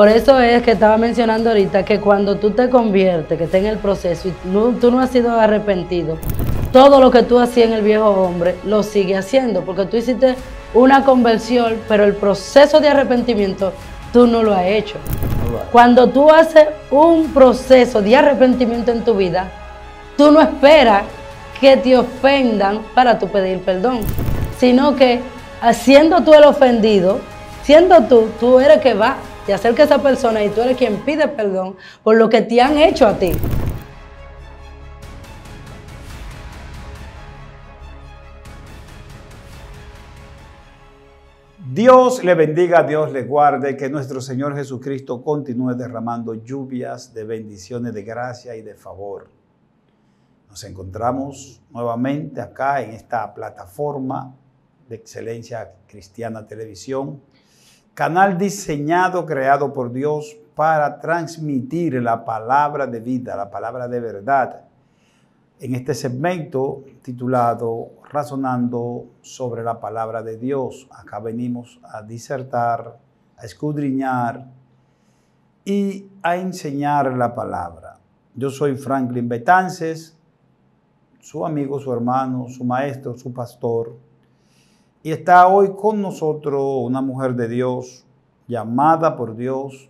Por eso es que estaba mencionando ahorita que cuando tú te conviertes, que estés en el proceso y tú no has sido arrepentido, todo lo que tú hacías en el viejo hombre lo sigue haciendo, porque tú hiciste una conversión, pero el proceso de arrepentimiento tú no lo has hecho. Cuando tú haces un proceso de arrepentimiento en tu vida, tú no esperas que te ofendan para tú pedir perdón, sino que haciendo tú el ofendido, siendo tú, tú eres que va acerca a esa persona y tú eres quien pide perdón por lo que te han hecho a ti. Dios le bendiga, Dios le guarde, que nuestro Señor Jesucristo continúe derramando lluvias de bendiciones, de gracia y de favor. Nos encontramos nuevamente acá en esta plataforma de Excelencia Cristiana Televisión Canal diseñado, creado por Dios para transmitir la palabra de vida, la palabra de verdad. En este segmento titulado Razonando sobre la palabra de Dios, acá venimos a disertar, a escudriñar y a enseñar la palabra. Yo soy Franklin Betances, su amigo, su hermano, su maestro, su pastor y está hoy con nosotros una mujer de Dios, llamada por Dios,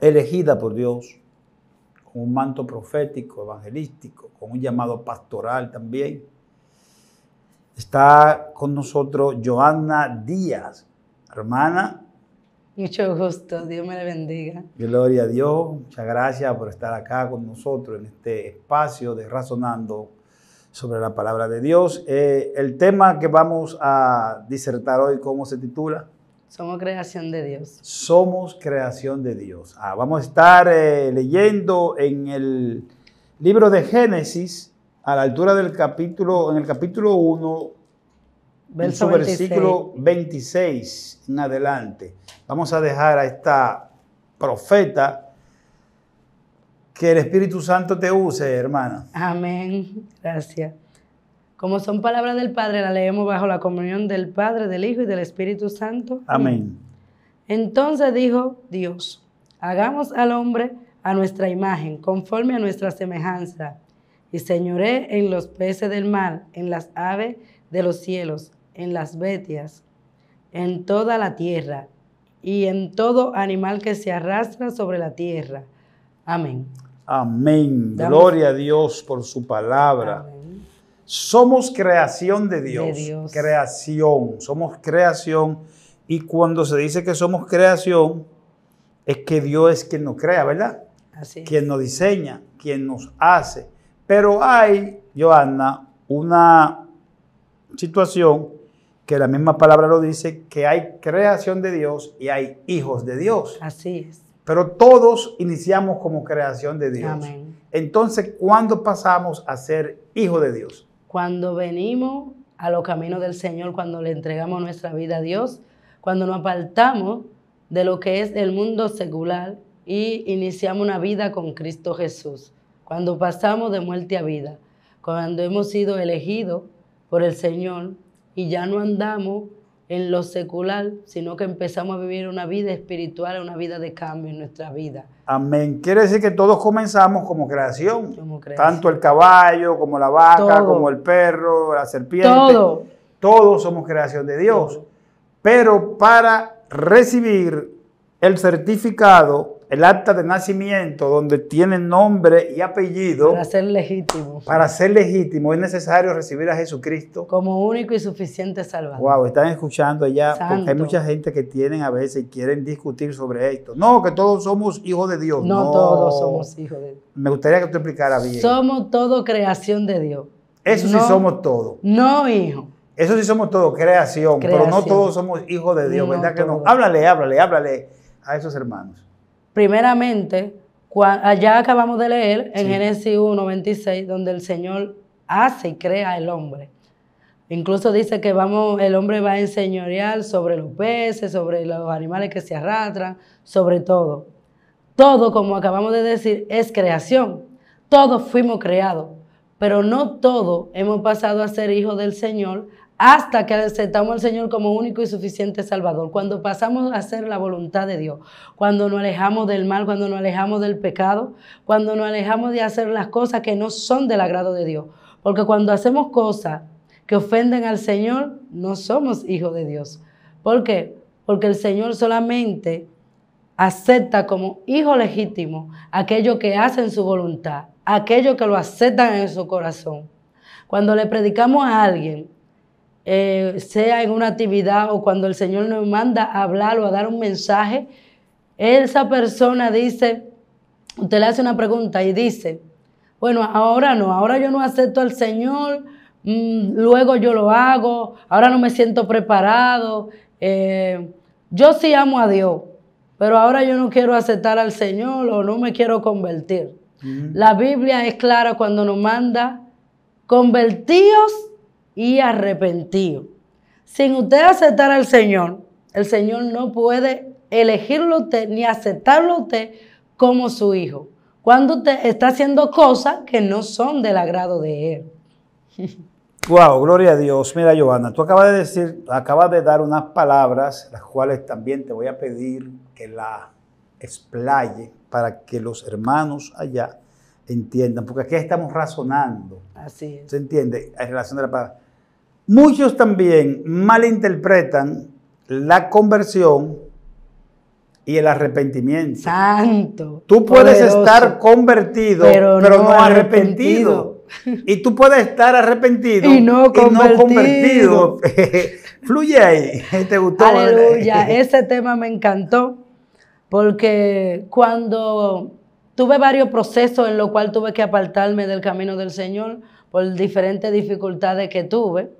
elegida por Dios, con un manto profético, evangelístico, con un llamado pastoral también. Está con nosotros Joana Díaz, hermana. Mucho gusto, Dios me la bendiga. Gloria a Dios, muchas gracias por estar acá con nosotros en este espacio de Razonando sobre la palabra de Dios. Eh, el tema que vamos a disertar hoy, ¿cómo se titula? Somos creación de Dios. Somos creación de Dios. Ah, vamos a estar eh, leyendo en el libro de Génesis, a la altura del capítulo, en el capítulo 1, en su versículo 26 en adelante. Vamos a dejar a esta profeta que el Espíritu Santo te use, hermana. Amén. Gracias. Como son palabras del Padre, la leemos bajo la comunión del Padre, del Hijo y del Espíritu Santo. Amén. Entonces dijo Dios, hagamos al hombre a nuestra imagen, conforme a nuestra semejanza, y señoré en los peces del mar, en las aves de los cielos, en las bestias, en toda la tierra, y en todo animal que se arrastra sobre la tierra. Amén. Amén. Gloria a Dios por su palabra. Somos creación de Dios, Creación. Somos creación. Y cuando se dice que somos creación, es que Dios es quien nos crea, ¿verdad? Así Quien nos diseña, quien nos hace. Pero hay, Johanna, una situación que la misma palabra lo dice, que hay creación de Dios y hay hijos de Dios. Así es. Pero todos iniciamos como creación de Dios. Amén. Entonces, ¿cuándo pasamos a ser hijos de Dios? Cuando venimos a los caminos del Señor, cuando le entregamos nuestra vida a Dios, cuando nos apartamos de lo que es el mundo secular y iniciamos una vida con Cristo Jesús, cuando pasamos de muerte a vida, cuando hemos sido elegidos por el Señor y ya no andamos en lo secular, sino que empezamos a vivir una vida espiritual, una vida de cambio en nuestra vida. Amén. Quiere decir que todos comenzamos como creación. Tanto el caballo, como la vaca, como el perro, la serpiente. Todos somos creación de Dios. Pero para recibir el certificado el acta de nacimiento donde tiene nombre y apellido. Para ser legítimo. Para ser legítimo es necesario recibir a Jesucristo. Como único y suficiente Salvador. Wow, están escuchando allá hay mucha gente que tienen a veces y quieren discutir sobre esto. No, que todos somos hijos de Dios. No, todos somos hijos de Dios. Me gustaría que tú explicara bien. Somos todo creación de Dios. Eso sí somos todo. No, hijo. Eso sí somos todo creación, pero no todos somos hijos de Dios, ¿verdad que no? Háblale, háblale, háblale a esos hermanos primeramente, allá acabamos de leer en Génesis 1, donde el Señor hace y crea el hombre. Incluso dice que vamos, el hombre va a enseñorear sobre los peces, sobre los animales que se arrastran, sobre todo. Todo, como acabamos de decir, es creación. Todos fuimos creados, pero no todos hemos pasado a ser hijos del Señor hasta que aceptamos al Señor como único y suficiente Salvador, cuando pasamos a hacer la voluntad de Dios, cuando nos alejamos del mal, cuando nos alejamos del pecado, cuando nos alejamos de hacer las cosas que no son del agrado de Dios. Porque cuando hacemos cosas que ofenden al Señor, no somos hijos de Dios. ¿Por qué? Porque el Señor solamente acepta como hijo legítimo aquello que hacen su voluntad, aquello que lo aceptan en su corazón. Cuando le predicamos a alguien eh, sea en una actividad o cuando el Señor nos manda a hablar o a dar un mensaje, esa persona dice, usted le hace una pregunta y dice, bueno, ahora no, ahora yo no acepto al Señor, mm, luego yo lo hago, ahora no me siento preparado, eh, yo sí amo a Dios, pero ahora yo no quiero aceptar al Señor o no me quiero convertir. La Biblia es clara cuando nos manda, convertíos y arrepentido. Sin usted aceptar al Señor, el Señor no puede elegirlo a usted ni aceptarlo a usted como su hijo. Cuando usted está haciendo cosas que no son del agrado de Él. Wow, gloria a Dios. Mira, Giovanna, tú acabas de decir, acabas de dar unas palabras, las cuales también te voy a pedir que la explaye para que los hermanos allá entiendan, porque aquí estamos razonando. Así es. ¿Se entiende? En relación a la palabra. Muchos también malinterpretan la conversión y el arrepentimiento. Santo. Tú puedes estar convertido, pero, no, arrepentido. Y tú puedes estar arrepentido y no convertido. Y no convertido. Fluye ahí. ¿Te gustó? Aleluya. Ese tema me encantó porque cuando tuve varios procesos en los cuales tuve que apartarme del camino del Señor por diferentes dificultades que tuve,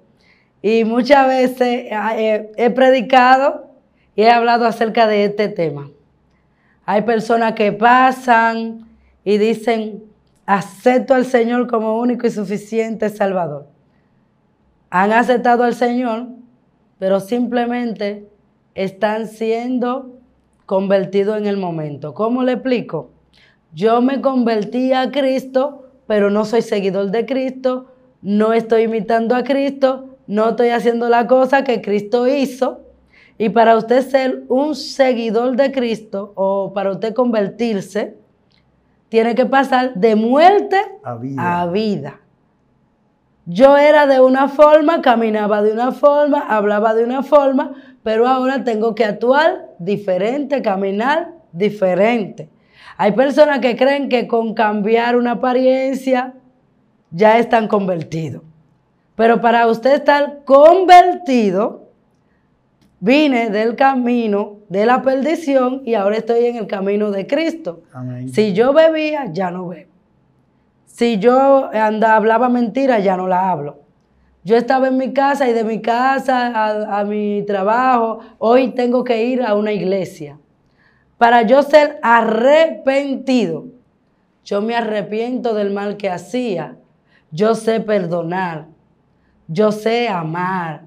y muchas veces ah, eh, he predicado y he hablado acerca de este tema. Hay personas que pasan y dicen, acepto al Señor como único y suficiente Salvador. Han aceptado al Señor, pero simplemente están siendo convertidos en el momento. ¿Cómo le explico? Yo me convertí a Cristo, pero no soy seguidor de Cristo, no estoy imitando a Cristo, no estoy haciendo la cosa que Cristo hizo. Y para usted ser un seguidor de Cristo o para usted convertirse, tiene que pasar de muerte a vida. Yo era de una forma, caminaba de una forma, hablaba de una forma, pero ahora tengo que actuar diferente, caminar diferente. Hay personas que creen que con cambiar una apariencia ya están convertidos. Pero para usted estar convertido, vine del camino de la perdición y ahora estoy en el camino de Cristo. Si yo bebía, ya no bebo. Si yo andaba, hablaba mentiras, ya no la hablo. Yo estaba en mi casa y de mi casa a mi trabajo, hoy tengo que ir a una iglesia. Para yo ser arrepentido, yo me arrepiento del mal que hacía. Yo sé perdonar. Yo sé amar.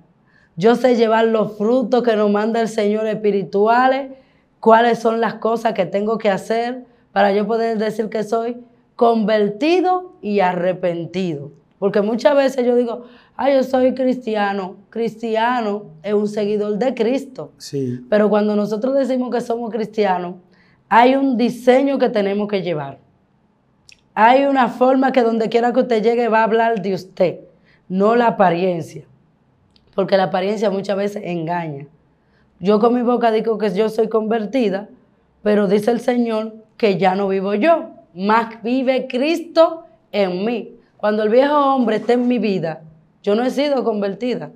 Yo sé llevar los frutos que nos manda el Señor espirituales, cuáles son las cosas que tengo que hacer para yo poder decir que soy convertido y arrepentido. Porque muchas veces yo digo, ay, yo soy cristiano. Cristiano es un seguidor de Cristo. Sí. Pero cuando nosotros decimos que somos cristianos, hay un diseño que tenemos que llevar. Hay una forma que donde quiera que usted llegue va a hablar de usted no la apariencia, porque la apariencia muchas veces engaña. Yo con mi boca digo que yo soy convertida, pero dice el Señor que ya no vivo yo, más vive Cristo en mí. Cuando el viejo hombre esté en mi vida, yo no he sido convertida.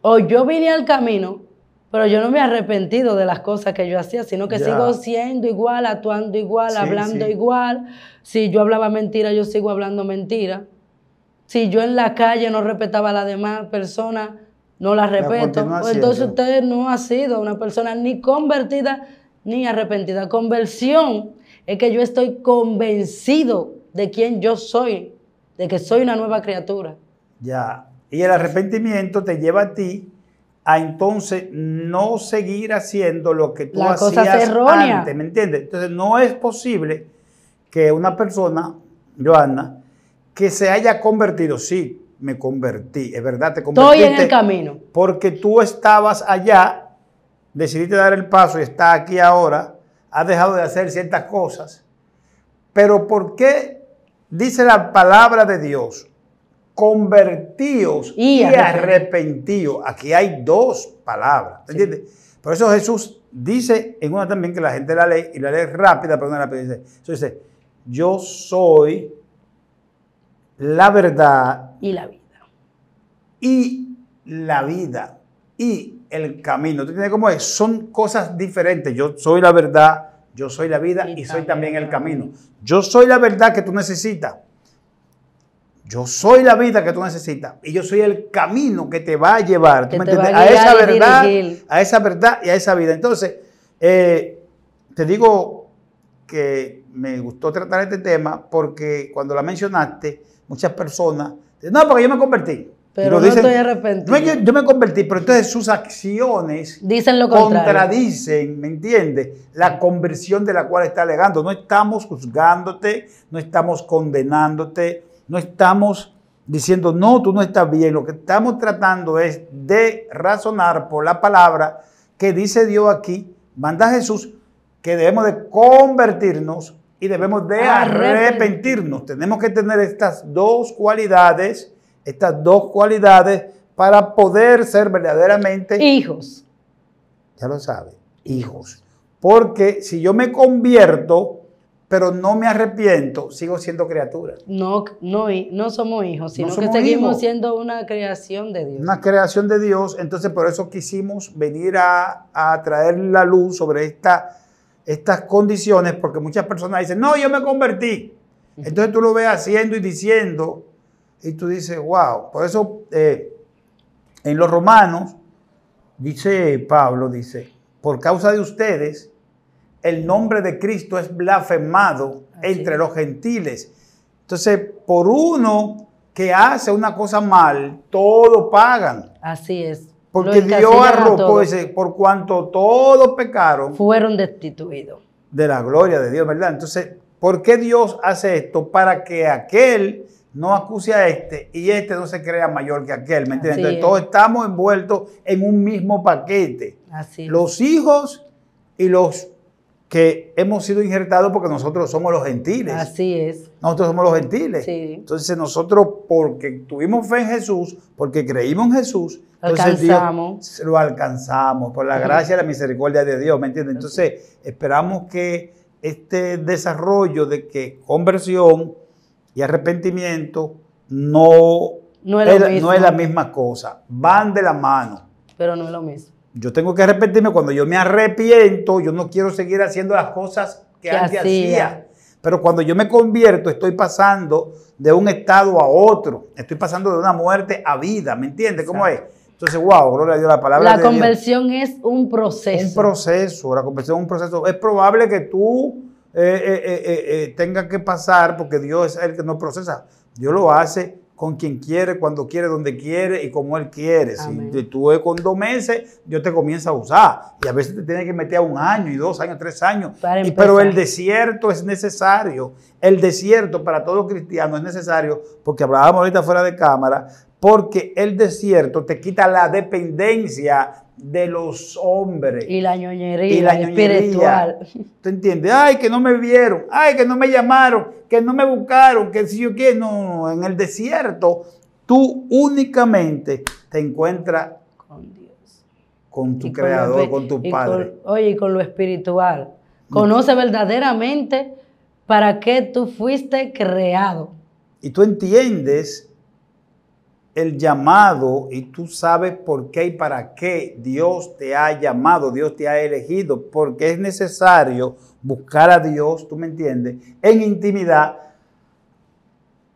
O yo vine al camino, pero yo no me he arrepentido de las cosas que yo hacía, sino que sigo siendo igual, actuando igual, hablando igual. Si yo hablaba mentira, yo sigo hablando mentira. Si yo en la calle no respetaba a las demás persona... no la respeto. Pues entonces usted no ha sido una persona ni convertida ni arrepentida. Conversión es que yo estoy convencido de quién yo soy, de que soy una nueva criatura. Ya. Y el arrepentimiento te lleva a ti a entonces no seguir haciendo lo que tú la hacías antes, ¿me entiendes? Entonces no es posible que una persona, Joana, que se haya convertido, sí, me convertí, es verdad, te convertí Estoy en el camino. Porque tú estabas allá, decidiste dar el paso y está aquí ahora, has dejado de hacer ciertas cosas. Pero ¿por qué dice la palabra de Dios? Convertíos y, arrepentíos. Aquí hay dos palabras. Por eso Jesús dice en una también que la gente la ley y la lee rápida, pero no rápida. Dice, dice, yo soy la verdad y la vida. Y la vida y el camino. ¿Tú entiendes cómo es? Son cosas diferentes. Yo soy la verdad, yo soy la vida y, soy también el camino. Yo soy la verdad que tú necesitas. Yo soy la vida que tú necesitas y yo soy el camino que te va a llevar, ¿tú me entiendes? A, esa verdad, a esa verdad y a esa vida. Entonces, eh, te digo que me gustó tratar este tema porque cuando la mencionaste, muchas personas dicen, no, porque yo me convertí. Pero no dicen, estoy arrepentido. yo me convertí, pero entonces sus acciones contradicen, ¿me entiendes? La conversión de la cual está alegando. No estamos juzgándote, no estamos condenándote, no estamos diciendo, no, tú no estás bien. Lo que estamos tratando es de razonar por la palabra que dice Dios aquí, manda Jesús, que debemos de convertirnos y debemos de arrepentirnos. Tenemos que tener estas dos cualidades, estas dos cualidades para poder ser verdaderamente hijos. Ya lo sabe, hijos. Porque si yo me convierto, pero no me arrepiento, sigo siendo criatura. No, no, no somos hijos, sino que seguimos siendo una creación de Dios. Una creación de Dios, entonces por eso quisimos venir a, a traer la luz sobre esta estas condiciones porque muchas personas dicen, no, yo me convertí. Entonces tú lo ves haciendo y diciendo y tú dices, wow. Por eso eh, en los romanos, dice Pablo, dice, por causa de ustedes, el nombre de Cristo es blasfemado entre los gentiles. Entonces, por uno que hace una cosa mal, todo pagan. Así es. Porque Dios arropó ese, por cuanto todos pecaron. Fueron destituidos. De la gloria de Dios, ¿verdad? Entonces, ¿por qué Dios hace esto? Para que aquel no acuse a este y este no se crea mayor que aquel, ¿me entiendes? Entonces, todos estamos envueltos en un mismo paquete. los hijos y los que hemos sido injertados porque nosotros somos los gentiles. Así es. Nosotros somos los gentiles. Sí. Entonces nosotros, porque tuvimos fe en Jesús, porque creímos en Jesús, alcanzamos. lo alcanzamos por la gracia y la misericordia de Dios, ¿me entiendes? Entonces esperamos que este desarrollo de que conversión y arrepentimiento no, no es la misma cosa, van de la mano. Pero no es lo mismo. Yo tengo que arrepentirme cuando yo me arrepiento, yo no quiero seguir haciendo las cosas que, antes hacía. Pero cuando yo me convierto, estoy pasando de un estado a otro, estoy pasando de una muerte a vida, ¿me entiendes? ¿Cómo es? Entonces, wow, gloria a Dios, la palabra. La conversión es un proceso. Un proceso, la conversión es un proceso. Es probable que tú eh, eh, eh, tengas que pasar, porque Dios es el que no procesa, Dios lo hace con quien quiere, cuando quiere, donde quiere y como él quiere. Si tú con dos meses, yo te comienza a usar. Y a veces te tiene que meter a un año y dos años, tres años. pero el desierto es necesario. El desierto para todo cristiano es necesario, porque hablábamos ahorita fuera de cámara, porque el desierto te quita la dependencia de los hombres. Y la ñoñería, y la espiritual. ¿Tú entiendes? Ay, que no me vieron, ay, que no me llamaron, que no me buscaron, que si yo quiero. no, no, en el desierto tú únicamente te encuentras con Dios, con tu Creador, con, tu Padre. oye, con lo espiritual. Conoce verdaderamente para qué tú fuiste creado. Y tú entiendes el llamado y tú sabes por qué y para qué Dios te ha llamado, Dios te ha elegido, porque es necesario buscar a Dios, tú me entiendes, en intimidad.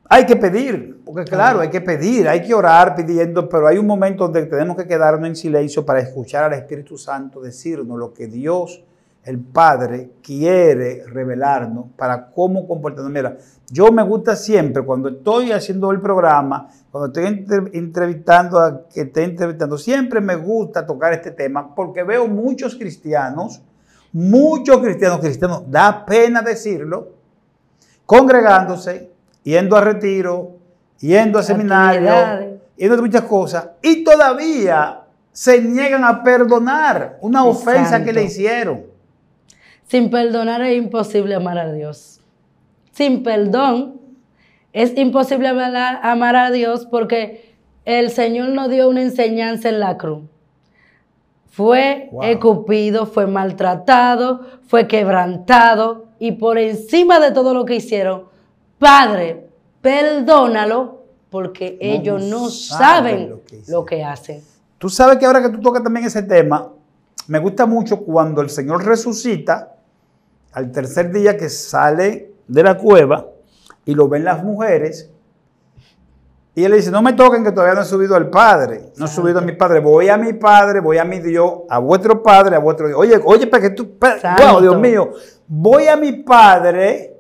Hay que pedir, porque claro, hay que pedir, hay que orar pidiendo, pero hay un momento donde tenemos que quedarnos en silencio para escuchar al Espíritu Santo decirnos lo que Dios el Padre quiere revelarnos para cómo comportarnos. Mira, yo me gusta siempre cuando estoy haciendo el programa, cuando estoy entrevistando a que esté entrevistando, siempre me gusta tocar este tema porque veo muchos cristianos, muchos cristianos, cristianos, da pena decirlo, congregándose, yendo a retiro, yendo a seminario, yendo a muchas cosas, y todavía se niegan a perdonar una ofensa que le hicieron. Sin perdonar es imposible amar a Dios. Sin perdón es imposible amar a Dios porque el Señor nos dio una enseñanza en la cruz. Fue escupido, fue maltratado, fue quebrantado y por encima de todo lo que hicieron, Padre, perdónalo porque ellos no saben lo que, lo que hacen. Tú sabes que ahora que tú tocas también ese tema, me gusta mucho cuando el Señor resucita, al tercer día que sale de la cueva y lo ven las mujeres, y él le dice, no me toquen que todavía no he subido al Padre, no he subido a mi Padre, voy a mi Padre, voy a mi Dios, a vuestro Padre, a vuestro Dios. Oye, oye, para que tú, Dios mío, voy a mi Padre,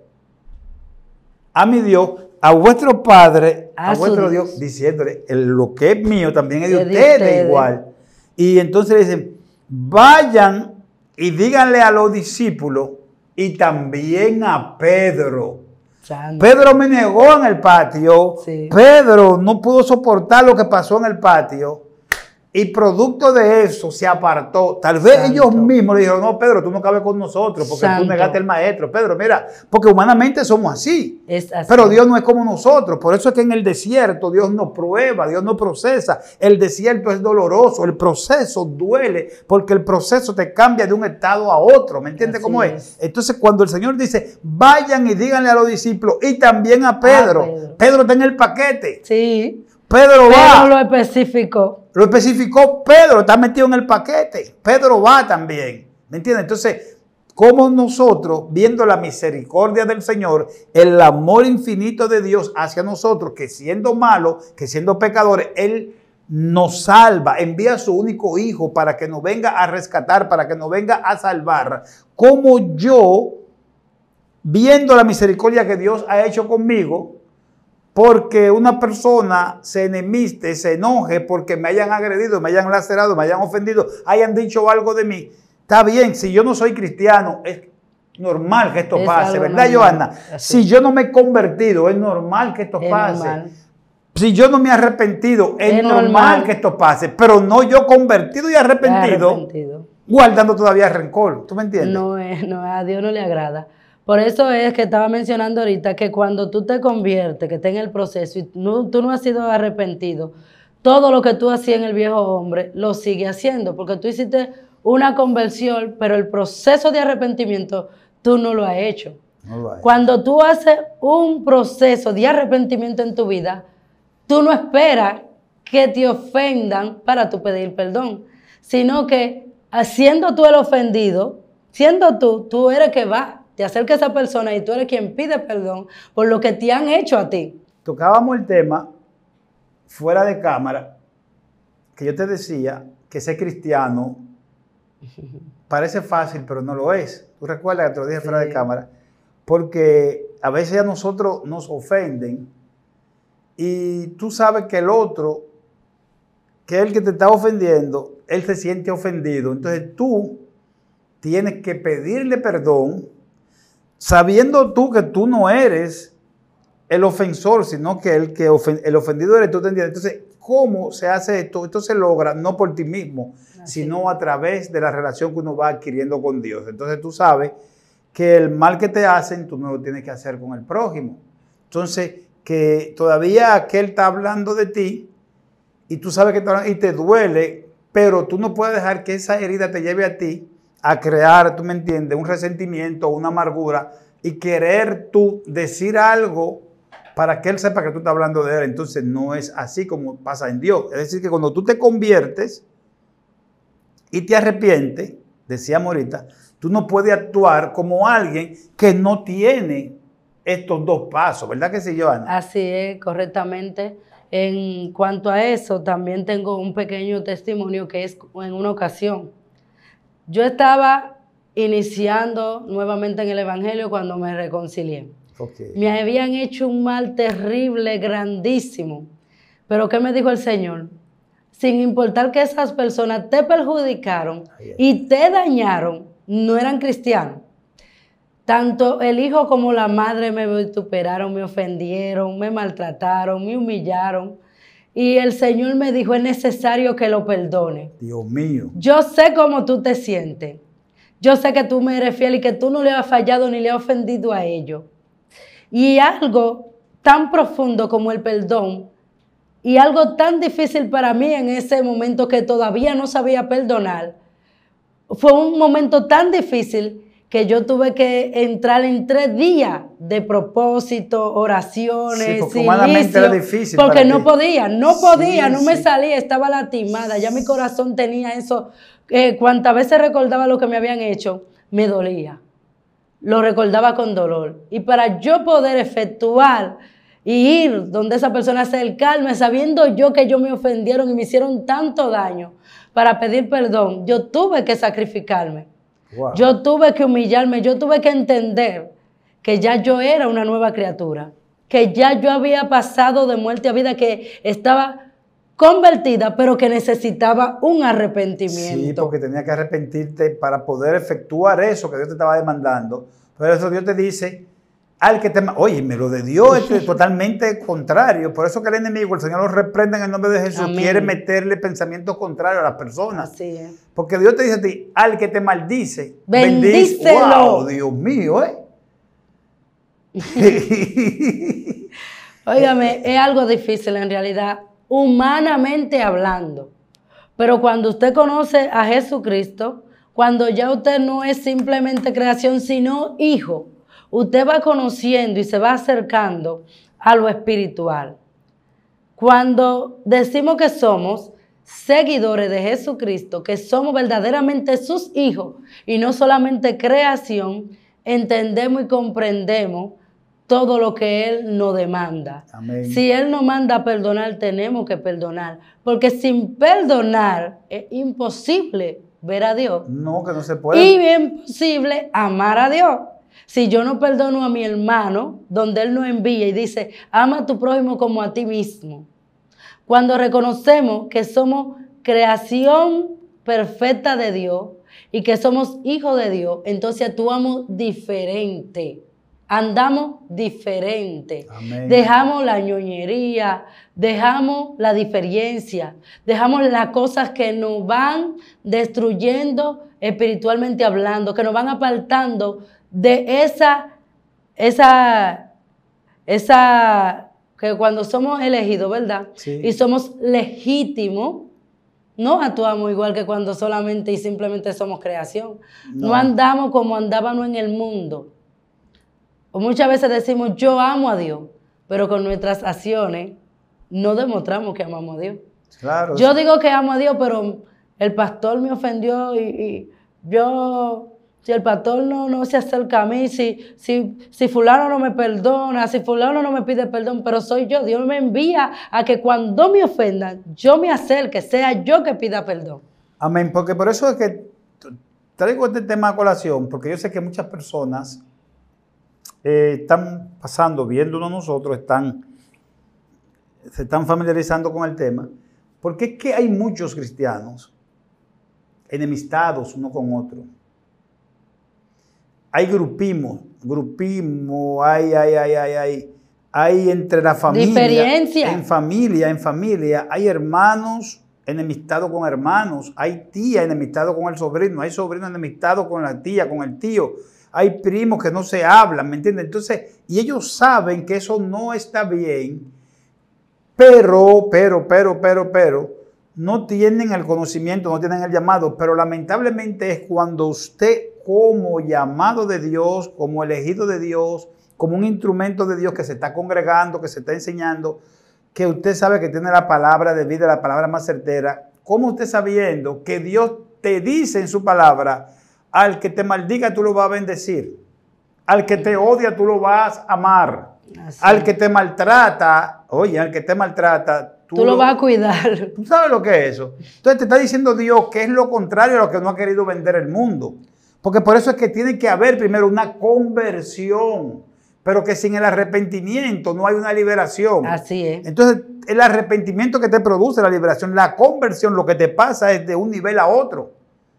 a mi Dios, a vuestro Padre, a, ah, vuestro Dios. diciéndole, lo que es mío también es de ustedes, igual. Y entonces le dicen, vayan y díganle a los discípulos y también a Pedro. Pedro me negó en el patio. Pedro no pudo soportar lo que pasó en el patio. Y producto de eso se apartó. Tal vez ellos mismos le dijeron, no, Pedro, tú no cabes con nosotros porque tú negaste el maestro. Pedro, mira, porque humanamente somos así. Pero Dios no es como nosotros. Por eso es que en el desierto Dios no prueba, Dios no procesa. El desierto es doloroso, el proceso duele porque el proceso te cambia de un estado a otro. ¿Me entiendes cómo es? Entonces cuando el Señor dice, vayan y díganle a los discípulos y también a ah, Pedro, Pedro. Pedro el paquete. Sí. Pedro va. Pedro lo específico. Lo especificó Pedro, está metido en el paquete. Pedro va también. ¿Me entiendes? Entonces, como nosotros, viendo la misericordia del Señor, el amor infinito de Dios hacia nosotros, que siendo malos, que siendo pecadores, Él nos salva, envía a su único hijo para que nos venga a rescatar, para que nos venga a salvar. Como yo, viendo la misericordia que Dios ha hecho conmigo, porque una persona se enemiste, se enoje porque me hayan agredido, me hayan lacerado, me hayan ofendido, hayan dicho algo de mí. Está bien, si yo no soy cristiano, es normal que esto pase, ¿verdad, Johanna? Si yo no me he convertido, es normal que esto pase. Si yo no me he arrepentido, es, normal, que esto pase, pero no yo convertido y arrepentido, guardando todavía rencor. ¿Tú me entiendes? No, no, a Dios no le agrada. Por eso es que estaba mencionando ahorita que cuando tú te conviertes, que estés en el proceso y tú no has sido arrepentido, todo lo que tú hacías en el viejo hombre lo sigue haciendo, porque tú hiciste una conversión, pero el proceso de arrepentimiento tú no lo has hecho. Cuando tú haces un proceso de arrepentimiento en tu vida, tú no esperas que te ofendan para tu pedir perdón, sino que haciendo tú el ofendido, siendo tú, tú eres que va te acerca a esa persona y tú eres quien pide perdón por lo que te han hecho a ti. Tocábamos el tema fuera de cámara, que yo te decía que ser cristiano parece fácil, pero no lo es. Tú recuerdas que te lo dije fuera de cámara, porque a veces a nosotros nos ofenden y tú sabes que el otro, que es el que te está ofendiendo, él se siente ofendido. Entonces tú tienes que pedirle perdón sabiendo tú que tú no eres el ofensor, sino que el, que el ofendido eres tú, Entonces, ¿cómo se hace esto? Esto se logra no por ti mismo, sino a través de la relación que uno va adquiriendo con Dios. Entonces tú sabes que el mal que te hacen, tú no lo tienes que hacer con el prójimo. Entonces, que todavía aquel está hablando de ti y tú sabes que y te duele, pero tú no puedes dejar que esa herida te lleve a ti a crear, tú me entiendes, un resentimiento, una amargura y querer tú decir algo para que él sepa que tú estás hablando de él. Entonces no es así como pasa en Dios. Es decir, que cuando tú te conviertes y te arrepientes, decía ahorita, tú no puedes actuar como alguien que no tiene estos dos pasos, ¿verdad que sí, Joana? Así es, correctamente. En cuanto a eso, también tengo un pequeño testimonio que es en una ocasión yo estaba iniciando nuevamente en el Evangelio cuando me reconcilié. Me habían hecho un mal terrible, grandísimo. Pero ¿qué me dijo el Señor? Sin importar que esas personas te perjudicaron y te dañaron, no eran cristianos. Tanto el hijo como la madre me vituperaron, me ofendieron, me maltrataron, me humillaron. Y el Señor me dijo, es necesario que lo perdone. Dios mío. Yo sé cómo tú te sientes. Yo sé que tú me eres fiel y que tú no le has fallado ni le has ofendido a ellos. Y algo tan profundo como el perdón y algo tan difícil para mí en ese momento que todavía no sabía perdonar, fue un momento tan difícil que yo tuve que entrar en tres días de propósito, oraciones, sí, porque era difícil porque no podía, no podía, no me salía, estaba latimada. ya mi corazón tenía eso, eh, cuantas veces recordaba lo que me habían hecho, me dolía, lo recordaba con dolor. Y para yo poder efectuar y ir donde esa persona acercarme, sabiendo yo que ellos me ofendieron y me hicieron tanto daño, para pedir perdón, yo tuve que sacrificarme yo tuve que humillarme, yo tuve que entender que ya yo era una nueva criatura, que ya yo había pasado de muerte a vida, que estaba convertida, pero que necesitaba un arrepentimiento. Sí, porque tenía que arrepentirte para poder efectuar eso que Dios te estaba demandando. Pero eso Dios te dice, al que te... Oye, me lo de Dios es totalmente contrario. Por eso que el enemigo, el Señor lo reprende en el nombre de Jesús, quiere meterle pensamientos contrarios a las personas. Así es. Porque Dios te dice a ti, al que te maldice, bendícelo. ¡Wow! Dios mío, ¿eh? Óigame, es algo difícil en realidad, humanamente hablando. Pero cuando usted conoce a Jesucristo, cuando ya usted no es simplemente creación, sino hijo, usted va conociendo y se va acercando a lo espiritual. Cuando decimos que somos seguidores de Jesucristo, que somos verdaderamente sus hijos y no solamente creación, entendemos y comprendemos todo lo que Él nos demanda. Si Él nos manda a perdonar, tenemos que perdonar, porque sin perdonar es imposible ver a Dios. No, que no se puede. Y imposible amar a Dios. Si yo no perdono a mi hermano, donde él nos envía y dice, ama a tu prójimo como a ti mismo. Cuando reconocemos que somos creación perfecta de Dios y que somos hijos de Dios, entonces actuamos diferente. Andamos diferente. Dejamos la ñoñería, dejamos la diferencia, dejamos las cosas que nos van destruyendo espiritualmente hablando, que nos van apartando de esa, esa, esa, que cuando somos elegidos, ¿verdad? Y somos legítimos, no actuamos igual que cuando solamente y simplemente somos creación. No, andamos como andábamos en el mundo. O muchas veces decimos, yo amo a Dios, pero con nuestras acciones no demostramos que amamos a Dios. Claro. Yo digo que amo a Dios, pero el pastor me ofendió y yo si el pastor no, no se acerca a mí, si, si, si fulano no me perdona, si fulano no me pide perdón, pero soy yo. Dios me envía a que cuando me ofendan, yo me acerque, sea yo que pida perdón. Amén, porque por eso es que traigo este tema a colación, porque yo sé que muchas personas eh, están pasando, viéndonos nosotros, están, se están familiarizando con el tema, porque es que hay muchos cristianos enemistados uno con otro hay grupismo, grupismo, hay, hay, hay, hay, hay, entre la familia, en familia, en familia, hay hermanos enemistados con hermanos, hay tía enemistado con el sobrino, hay sobrino enemistado con la tía, con el tío, hay primos que no se hablan, ¿me entiendes? Entonces, y ellos saben que eso no está bien, pero, pero, pero, pero, pero, no tienen el conocimiento, no tienen el llamado, pero lamentablemente es cuando usted como llamado de Dios, como elegido de Dios, como un instrumento de Dios que se está congregando, que se está enseñando, que usted sabe que tiene la palabra de vida, la palabra más certera, ¿cómo usted sabiendo que Dios te dice en su palabra, al que te maldiga tú lo vas a bendecir, al que te odia tú lo vas a amar, al que te maltrata, oye, al que te maltrata, Tú, tú, lo, vas a cuidar. ¿Tú sabes lo que es eso? Entonces te está diciendo Dios que es lo contrario a lo que no ha querido vender el mundo. Porque por eso es que tiene que haber primero una conversión, pero que sin el arrepentimiento no hay una liberación. Así es. Entonces, el arrepentimiento que te produce la liberación, la conversión, lo que te pasa es de un nivel a otro.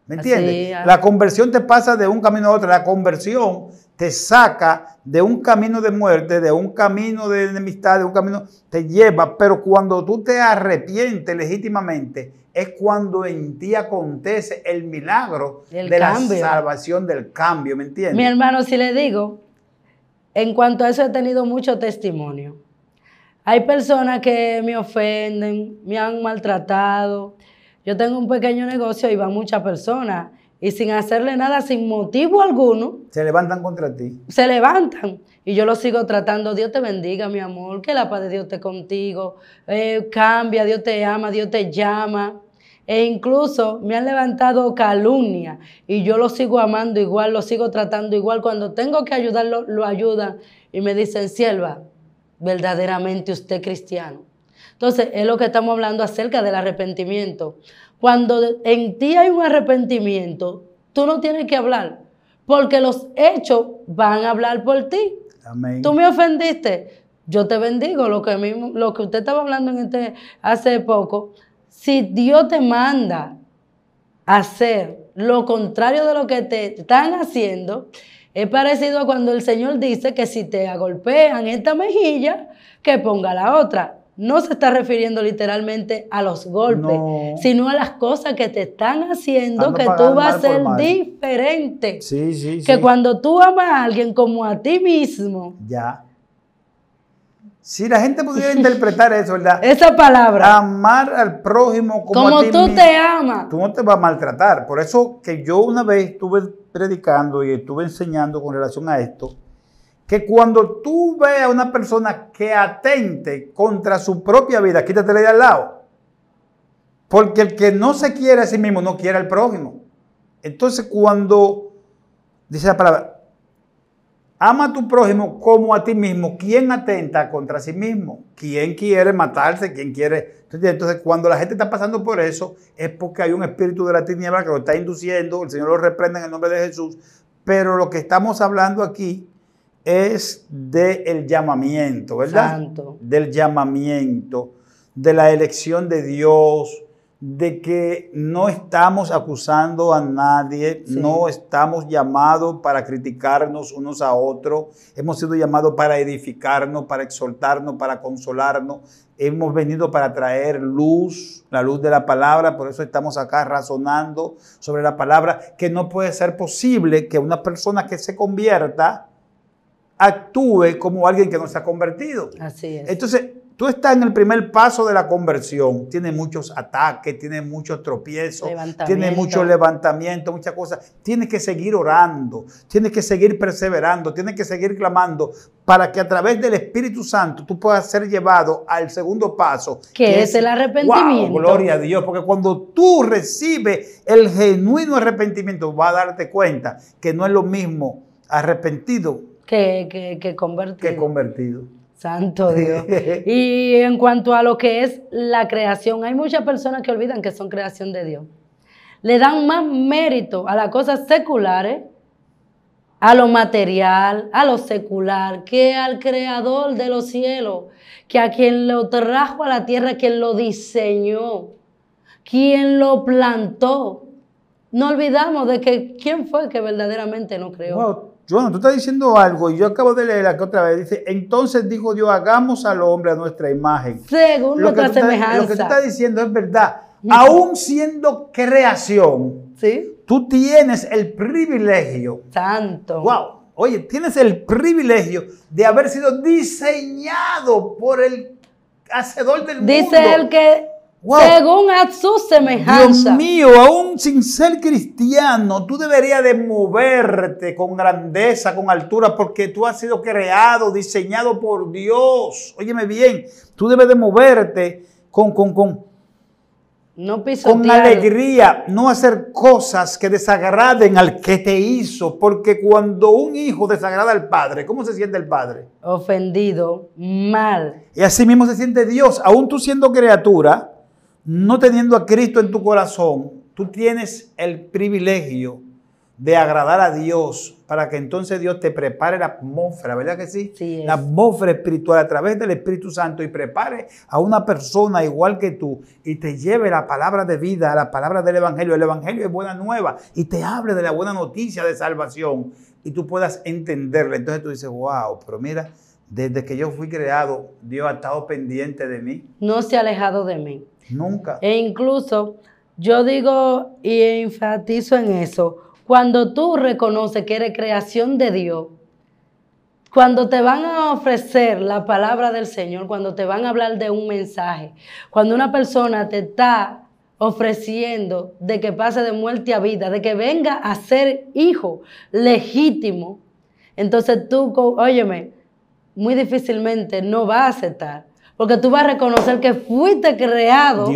¿Me entiendes? Ah. la conversión te pasa de un camino a otro. La conversión te saca de un camino de muerte, de un camino de enemistad, de un camino. Te lleva, pero cuando tú te arrepientes legítimamente, es cuando en ti acontece el milagro de la salvación del cambio. ¿Me entiendes? Mi hermano, si le digo, en cuanto a eso he tenido mucho testimonio. Hay personas que me ofenden, me han maltratado yo tengo un pequeño negocio y van muchas personas y sin hacerle nada, sin motivo alguno. Se levantan contra ti. Se levantan y yo lo sigo tratando. Dios te bendiga, mi amor, que la paz de Dios esté contigo. Eh, cambia, Dios te ama, Dios te llama. E incluso me han levantado calumnia y yo lo sigo amando igual, lo sigo tratando igual. Cuando tengo que ayudarlo, lo ayudan y me dicen, sierva, verdaderamente usted cristiano. Entonces, es lo que estamos hablando acerca del arrepentimiento. Cuando en ti hay un arrepentimiento, tú no tienes que hablar, porque los hechos van a hablar por ti. Tú me ofendiste, yo te bendigo. Lo que, mismo, lo que usted estaba hablando en este, hace poco, si Dios te manda a hacer lo contrario de lo que te están haciendo, es parecido a cuando el Señor dice que si te agolpean esta mejilla, que ponga la otra no se está refiriendo literalmente a los golpes, sino a las cosas que te están haciendo que tú vas a ser diferente. Sí, sí, que cuando tú amas a alguien como a ti mismo. Ya. Si la gente pudiera interpretar eso, ¿verdad? Esa palabra. Amar al prójimo como, a ti tú te amas. Tú no te vas a maltratar. Por eso que yo una vez estuve predicando y estuve enseñando con relación a esto que cuando tú veas a una persona que atente contra su propia vida, la de al lado. Porque el que no se quiere a sí mismo no quiere al prójimo. Entonces cuando, dice la palabra, ama a tu prójimo como a ti mismo, ¿quién atenta contra sí mismo? ¿Quién quiere matarse? ¿Quién quiere? Entonces cuando la gente está pasando por eso es porque hay un espíritu de la tiniebla que lo está induciendo, el Señor lo reprende en el nombre de Jesús. Pero lo que estamos hablando aquí es del llamamiento, ¿verdad? Del llamamiento, de la elección de Dios, de que no estamos acusando a nadie, no estamos llamados para criticarnos unos a otros, hemos sido llamados para edificarnos, para exhortarnos, para consolarnos, hemos venido para traer luz, la luz de la palabra, por eso estamos acá razonando sobre la palabra, que no puede ser posible que una persona que se convierta, actúe como alguien que no se ha convertido. Así es. Entonces, tú estás en el primer paso de la conversión. Tiene muchos ataques, tiene muchos tropiezos, tiene mucho levantamiento, muchas cosas. Tienes que seguir orando, tienes que seguir perseverando, tienes que seguir clamando para que a través del Espíritu Santo tú puedas ser llevado al segundo paso. Que, es, el arrepentimiento. gloria a Dios, porque cuando tú recibes el genuino arrepentimiento, va a darte cuenta que no es lo mismo arrepentido que, que, convertido. Que convertido. Santo Dios. y en cuanto a lo que es la creación, hay muchas personas que olvidan que son creación de Dios. Le dan más mérito a las cosas seculares, a lo material, a lo secular, que al creador de los cielos, que a quien lo trajo a la tierra, quien lo diseñó, quien lo plantó. No olvidamos de que quién fue el que verdaderamente nos creó. John, tú estás diciendo algo y yo acabo de leer que otra vez. Dice, entonces dijo Dios, hagamos al hombre a nuestra imagen. Según lo que semejanza. lo que tú estás diciendo es verdad. Aún siendo creación, ¿Sí? tú tienes el privilegio. Santo. Wow. Oye, tienes el privilegio de haber sido diseñado por el hacedor del mundo. Dice el que según a su semejanza. Dios mío, aún sin ser cristiano, tú deberías de moverte con grandeza, con altura, porque tú has sido creado, diseñado por Dios. Óyeme bien, tú debes de moverte con, con, con, con alegría, no hacer cosas que desagraden al que te hizo, porque cuando un hijo desagrada al padre, ¿cómo se siente el padre? Ofendido, mal. Y así mismo se siente Dios, aún tú siendo criatura, no teniendo a Cristo en tu corazón, tú tienes el privilegio de agradar a Dios para que entonces Dios te prepare la atmósfera, ¿verdad que sí? sí la atmósfera espiritual a través del Espíritu Santo y prepare a una persona igual que tú y te lleve la palabra de vida, la palabra del Evangelio. El Evangelio es buena nueva y te hable de la buena noticia de salvación y tú puedas entenderla. Entonces tú dices, wow, pero mira, desde que yo fui creado, Dios ha estado pendiente de mí. No se ha alejado de mí. Nunca. E incluso yo digo y enfatizo en eso, cuando tú reconoces que eres creación de Dios, cuando te van a ofrecer la palabra del Señor, cuando te van a hablar de un mensaje, cuando una persona te está ofreciendo de que pase de muerte a vida, de que venga a ser hijo legítimo, entonces tú, óyeme, muy difícilmente no va a aceptar. Porque tú vas a reconocer que fuiste creado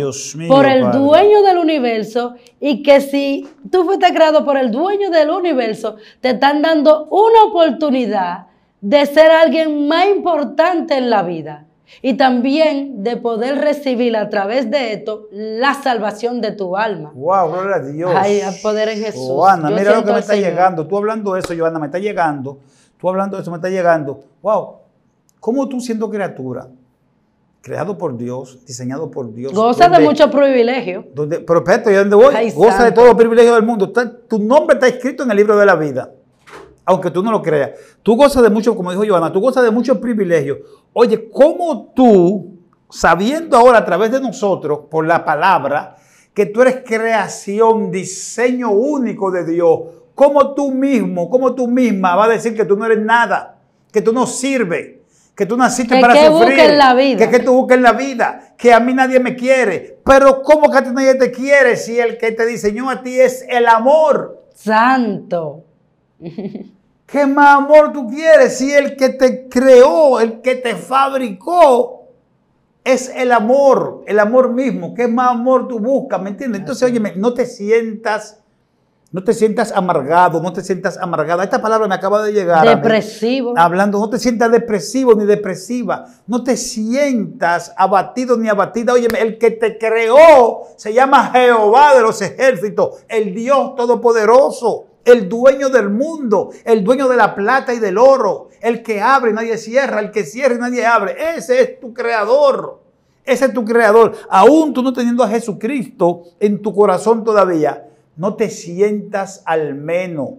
por el dueño del universo y que si tú fuiste creado por el dueño del universo, te están dando una oportunidad de ser alguien más importante en la vida y también de poder recibir a través de esto la salvación de tu alma. ¡Wow! Gloria a Dios. Ay, al poder en Jesús. Joana, mira lo que me está llegando. Tú hablando de eso, Joana, me está llegando. Tú hablando de eso, me está llegando. ¡Wow! ¿Cómo tú siendo criatura, creado por Dios, diseñado por Dios. Goza de muchos privilegios. Donde, pero espérate, dónde voy? Goza de todos los privilegios del mundo. tu nombre está escrito en el libro de la vida, aunque tú no lo creas. Tú gozas de muchos, como dijo Joana, tú gozas de muchos privilegios. Oye, ¿cómo tú, sabiendo ahora a través de nosotros, por la palabra, que tú eres creación, diseño único de Dios, cómo tú mismo, cómo tú misma vas a decir que tú no eres nada, que tú no sirves? que tú naciste para que sufrir, que que tú busques la vida, que a mí nadie me quiere, pero ¿cómo que a ti nadie te quiere si el que te diseñó a ti es el amor? Santo. ¿Qué más amor tú quieres si el que te creó, el que te fabricó, es el amor, el amor mismo? ¿Qué más amor tú buscas? ¿Me entiendes? Entonces, oye, no te sientas no te sientas amargado, no te sientas amargada. Esta palabra me acaba de llegar. Depresivo. hablando, no te sientas depresivo ni depresiva. No te sientas abatido ni abatida. Óyeme, el que te creó se llama Jehová de los ejércitos, el Dios todopoderoso, el dueño del mundo, el dueño de la plata y del oro, el que abre y nadie cierra, el que cierra y nadie abre. Ese es tu creador. Ese es tu creador. Aún tú no teniendo a Jesucristo en tu corazón todavía no te sientas al menos.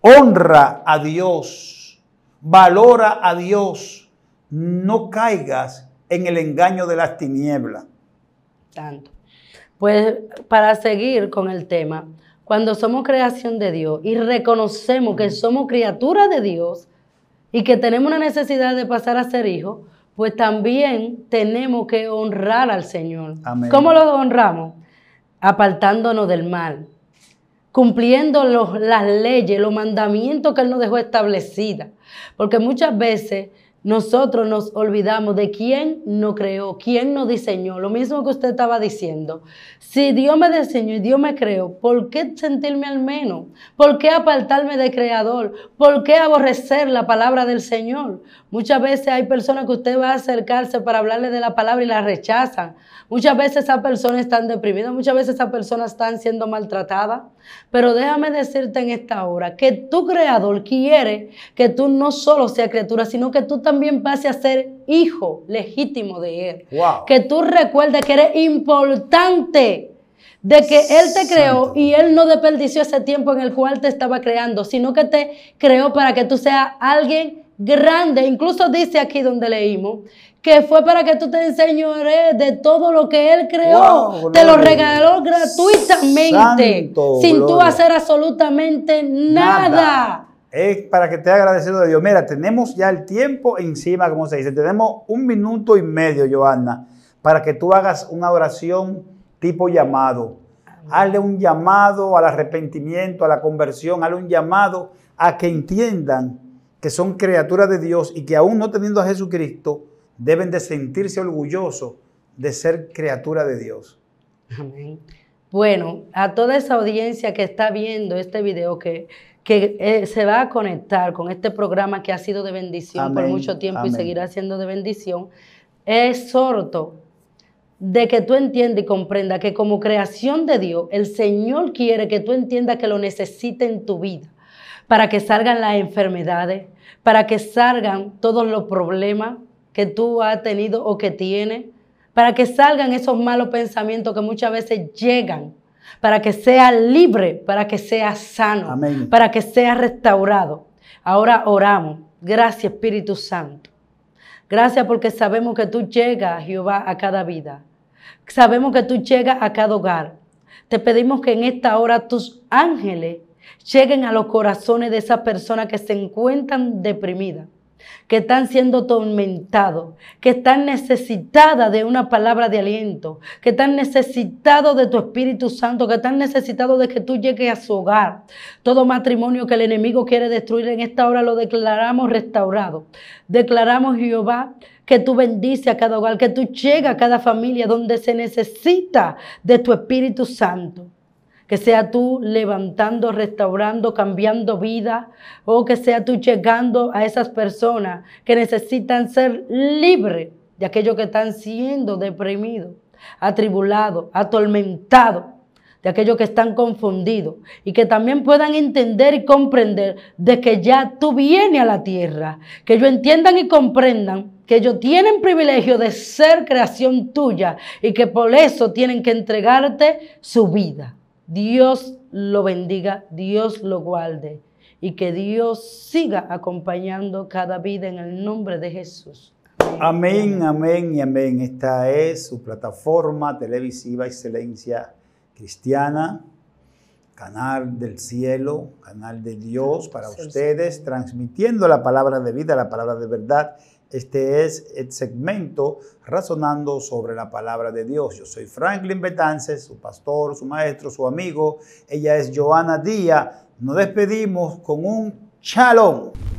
Honra a Dios, valora a Dios, no caigas en el engaño de las tinieblas. Tanto. Pues para seguir con el tema, cuando somos creación de Dios y reconocemos que somos criaturas de Dios y que tenemos una necesidad de pasar a ser hijos, pues también tenemos que honrar al Señor. ¿Cómo lo honramos? Apartándonos del mal cumpliendo los, las leyes, los mandamientos que Él nos dejó establecidas. Porque muchas veces nosotros nos olvidamos de quién nos creó, quién nos diseñó. Lo mismo que usted estaba diciendo. Si Dios me diseñó y Dios me creó, ¿por qué sentirme al menos? ¿Por qué apartarme de Creador? ¿Por qué aborrecer la palabra del Señor? Muchas veces hay personas que usted va a acercarse para hablarle de la palabra y la rechazan. Muchas veces esas personas están deprimidas, muchas veces esas personas están siendo maltratadas. Pero déjame decirte en esta hora que tu Creador quiere que tú no solo seas criatura, sino que tú también también pase a ser hijo legítimo de Él. Que tú recuerdes que eres importante de que Él te creó y Él no desperdició ese tiempo en el cual te estaba creando, sino que te creó para que tú seas alguien grande. Incluso dice aquí donde leímos que fue para que tú te enseñores de todo lo que Él creó. te lo regaló gratuitamente, sin tú hacer absolutamente nada es para que te agradecido de Dios. Mira, tenemos ya el tiempo encima, como se dice. Tenemos un minuto y medio, Johanna, para que tú hagas una oración tipo llamado. Hazle un llamado al arrepentimiento, a la conversión, hazle un llamado a que entiendan que son criaturas de Dios y que aún no teniendo a Jesucristo, deben de sentirse orgullosos de ser criatura de Dios. Amén. Bueno, a toda esa audiencia que está viendo este video, que que eh, se va a conectar con este programa que ha sido de bendición por mucho tiempo y seguirá siendo de bendición, es exhorto de que tú entiendas y comprendas que como creación de Dios, el Señor quiere que tú entiendas que lo necesite en tu vida, para que salgan las enfermedades, para que salgan todos los problemas que tú has tenido o que tienes, para que salgan esos malos pensamientos que muchas veces llegan para que sea libre, para que sea sano, para que sea restaurado. Ahora oramos. Gracias Espíritu Santo. Gracias porque sabemos que tú llegas, Jehová, a cada vida. Sabemos que tú llegas a cada hogar. Te pedimos que en esta hora tus ángeles lleguen a los corazones de esas personas que se encuentran deprimidas que están siendo tormentados, que están necesitadas de una palabra de aliento, que están necesitados de tu Espíritu Santo, que están necesitados de que tú llegues a su hogar. Todo matrimonio que el enemigo quiere destruir en esta hora lo declaramos restaurado. Declaramos Jehová que tú bendices a cada hogar, que tú llegas a cada familia donde se necesita de tu Espíritu Santo que sea tú levantando, restaurando, cambiando vida, o que sea tú llegando a esas personas que necesitan ser libres de aquellos que están siendo deprimidos, atribulados, atormentados, de aquellos que están confundidos y que también puedan entender y comprender de que ya tú vienes a la tierra, que ellos entiendan y comprendan que ellos tienen privilegio de ser creación tuya y que por eso tienen que entregarte su vida. Dios lo bendiga, Dios lo guarde y que Dios siga acompañando cada vida en el nombre de Jesús. Amén, amén, y amén. Esta es su plataforma televisiva Excelencia Cristiana, canal del cielo, canal de Dios para ustedes, transmitiendo la palabra de vida, la palabra de verdad este es el segmento Razonando sobre la Palabra de Dios. Yo soy Franklin Betances, su pastor, su maestro, su amigo. Ella es Joana Díaz. Nos despedimos con un chalón.